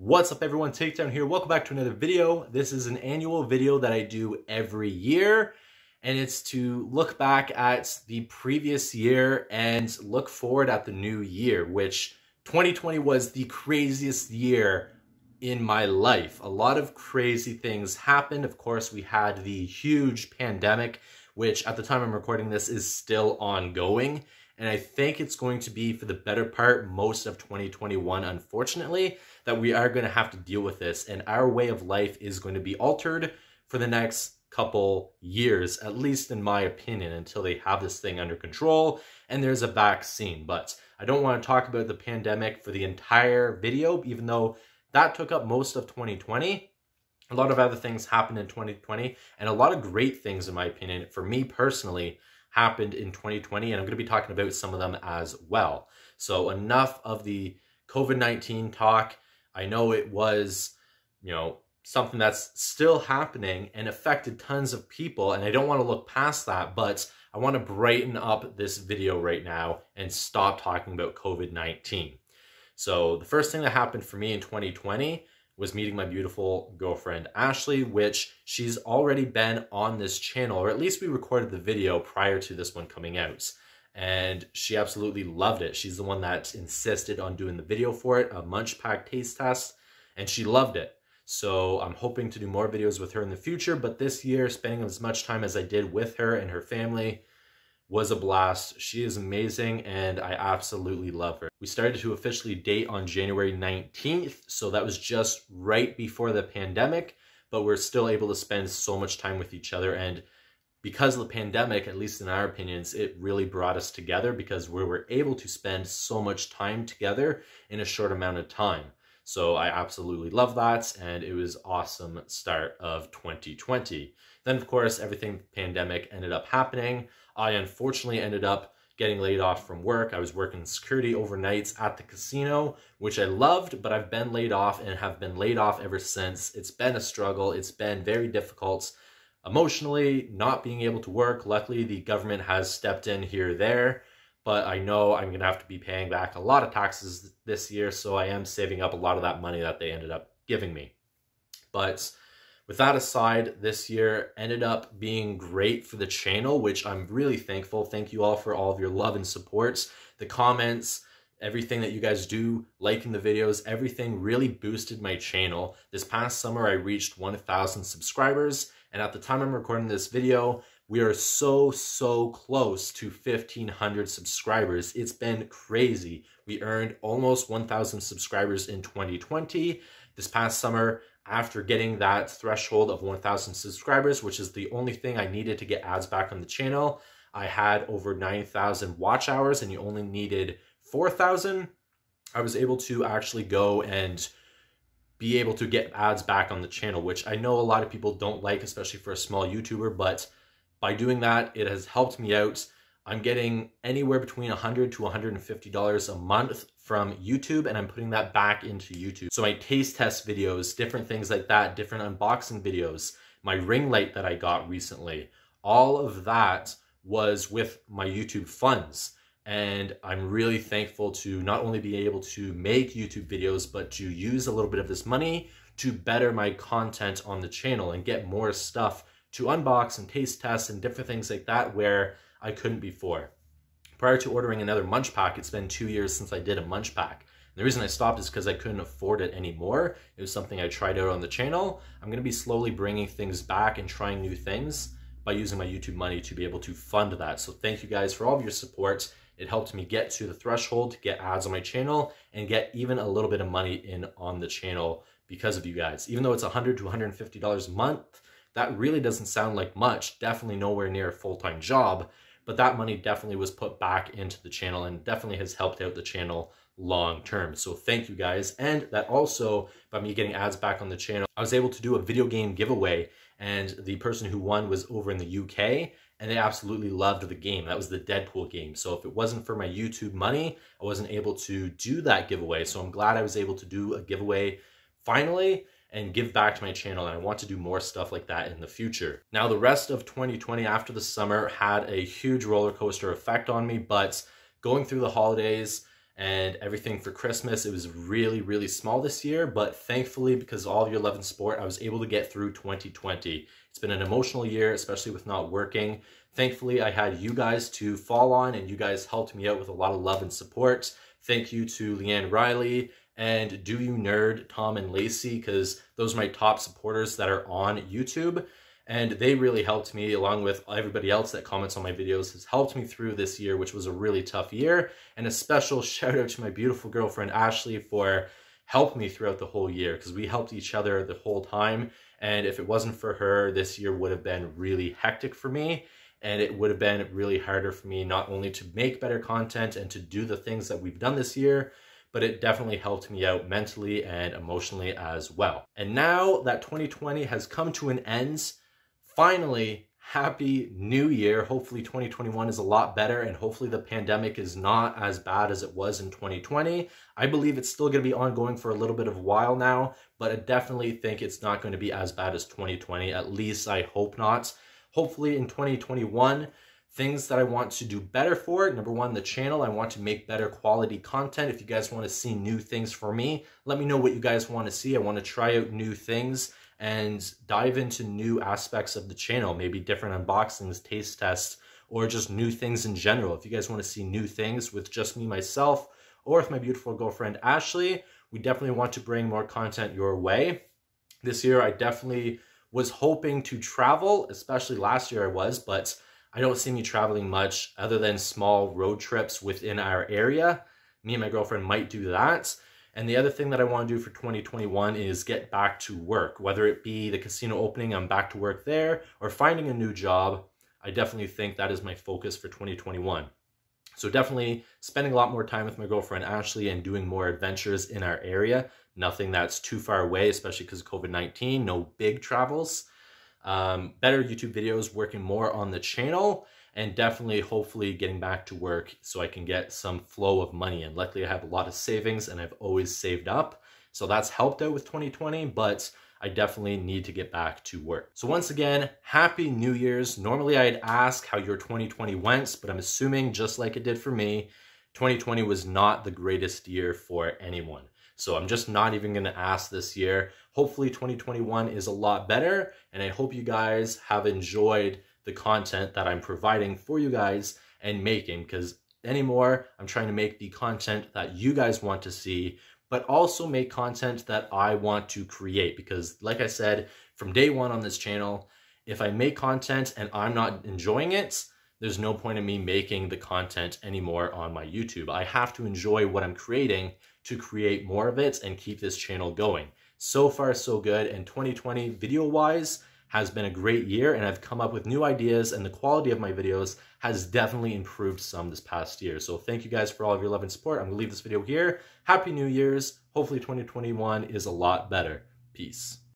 What's up everyone, Takedown here. Welcome back to another video. This is an annual video that I do every year and it's to look back at the previous year and look forward at the new year, which 2020 was the craziest year in my life. A lot of crazy things happened. Of course, we had the huge pandemic, which at the time I'm recording this is still ongoing. And I think it's going to be for the better part most of 2021, unfortunately, that we are going to have to deal with this. And our way of life is going to be altered for the next couple years, at least in my opinion, until they have this thing under control and there's a vaccine. But I don't want to talk about the pandemic for the entire video, even though that took up most of 2020. A lot of other things happened in 2020 and a lot of great things, in my opinion, for me personally happened in 2020, and I'm going to be talking about some of them as well. So, enough of the COVID 19 talk. I know it was, you know, something that's still happening and affected tons of people, and I don't want to look past that, but I want to brighten up this video right now and stop talking about COVID 19. So, the first thing that happened for me in 2020 was meeting my beautiful girlfriend Ashley, which she's already been on this channel, or at least we recorded the video prior to this one coming out. And she absolutely loved it. She's the one that insisted on doing the video for it, a munch pack taste test, and she loved it. So I'm hoping to do more videos with her in the future, but this year, spending as much time as I did with her and her family, was a blast. She is amazing and I absolutely love her. We started to officially date on January 19th, so that was just right before the pandemic, but we're still able to spend so much time with each other. And because of the pandemic, at least in our opinions, it really brought us together because we were able to spend so much time together in a short amount of time. So I absolutely love that, and it was awesome start of 2020. Then, of course, everything pandemic ended up happening. I unfortunately ended up getting laid off from work. I was working security overnights at the casino, which I loved, but I've been laid off and have been laid off ever since. It's been a struggle. It's been very difficult emotionally, not being able to work. Luckily, the government has stepped in here there but I know I'm going to have to be paying back a lot of taxes this year, so I am saving up a lot of that money that they ended up giving me. But with that aside, this year ended up being great for the channel, which I'm really thankful. Thank you all for all of your love and supports, the comments, everything that you guys do, liking the videos, everything really boosted my channel. This past summer, I reached 1,000 subscribers, and at the time I'm recording this video, we are so, so close to 1,500 subscribers. It's been crazy. We earned almost 1,000 subscribers in 2020. This past summer, after getting that threshold of 1,000 subscribers, which is the only thing I needed to get ads back on the channel, I had over 9,000 watch hours and you only needed 4,000. I was able to actually go and be able to get ads back on the channel, which I know a lot of people don't like, especially for a small YouTuber, but by doing that, it has helped me out. I'm getting anywhere between $100 to $150 a month from YouTube and I'm putting that back into YouTube. So my taste test videos, different things like that, different unboxing videos, my ring light that I got recently, all of that was with my YouTube funds. And I'm really thankful to not only be able to make YouTube videos, but to use a little bit of this money to better my content on the channel and get more stuff to unbox and taste test and different things like that where I couldn't before. Prior to ordering another munch pack, it's been two years since I did a munch pack. And the reason I stopped is because I couldn't afford it anymore. It was something I tried out on the channel. I'm going to be slowly bringing things back and trying new things by using my YouTube money to be able to fund that. So thank you guys for all of your support. It helped me get to the threshold to get ads on my channel and get even a little bit of money in on the channel because of you guys. Even though it's 100 to $150 a month, that really doesn't sound like much, definitely nowhere near a full time job, but that money definitely was put back into the channel and definitely has helped out the channel long term. So thank you guys. And that also, by me getting ads back on the channel, I was able to do a video game giveaway and the person who won was over in the UK and they absolutely loved the game. That was the Deadpool game. So if it wasn't for my YouTube money, I wasn't able to do that giveaway. So I'm glad I was able to do a giveaway finally and give back to my channel. And I want to do more stuff like that in the future. Now, the rest of 2020 after the summer had a huge roller coaster effect on me, but going through the holidays, and everything for Christmas. It was really, really small this year, but thankfully, because of all of your love and support, I was able to get through 2020. It's been an emotional year, especially with not working. Thankfully, I had you guys to fall on, and you guys helped me out with a lot of love and support. Thank you to Leanne Riley and Do You Nerd, Tom and Lacey, because those are my top supporters that are on YouTube. And they really helped me, along with everybody else that comments on my videos, has helped me through this year, which was a really tough year. And a special shout out to my beautiful girlfriend, Ashley, for helping me throughout the whole year, because we helped each other the whole time. And if it wasn't for her, this year would have been really hectic for me and it would have been really harder for me not only to make better content and to do the things that we've done this year, but it definitely helped me out mentally and emotionally as well. And now that 2020 has come to an end, finally, happy new year. Hopefully, 2021 is a lot better, and hopefully, the pandemic is not as bad as it was in 2020. I believe it's still going to be ongoing for a little bit of while now, but I definitely think it's not going to be as bad as 2020. At least, I hope not. Hopefully, in 2021, things that I want to do better for. Number one, the channel. I want to make better quality content. If you guys want to see new things for me, let me know what you guys want to see. I want to try out new things and dive into new aspects of the channel, maybe different unboxings, taste tests, or just new things in general. If you guys want to see new things with just me, myself, or with my beautiful girlfriend, Ashley, we definitely want to bring more content your way. This year, I definitely was hoping to travel, especially last year I was, but I don't see me traveling much other than small road trips within our area. Me and my girlfriend might do that. And the other thing that I want to do for 2021 is get back to work, whether it be the casino opening, I'm back to work there, or finding a new job. I definitely think that is my focus for 2021. So definitely spending a lot more time with my girlfriend Ashley and doing more adventures in our area. Nothing that's too far away, especially because of COVID-19, no big travels um, better YouTube videos, working more on the channel, and definitely hopefully getting back to work so I can get some flow of money. And luckily I have a lot of savings and I've always saved up. So that's helped out with 2020, but I definitely need to get back to work. So once again, happy New Year's. Normally I'd ask how your 2020 went, but I'm assuming just like it did for me, 2020 was not the greatest year for anyone. So I'm just not even going to ask this year. Hopefully 2021 is a lot better. And I hope you guys have enjoyed the content that I'm providing for you guys and making because anymore, I'm trying to make the content that you guys want to see, but also make content that I want to create because like I said, from day one on this channel, if I make content and I'm not enjoying it, there's no point in me making the content anymore on my YouTube. I have to enjoy what I'm creating to create more of it and keep this channel going. So far, so good. And 2020 video wise has been a great year and I've come up with new ideas and the quality of my videos has definitely improved some this past year. So thank you guys for all of your love and support. I'm gonna leave this video here. Happy New Year's. Hopefully 2021 is a lot better. Peace.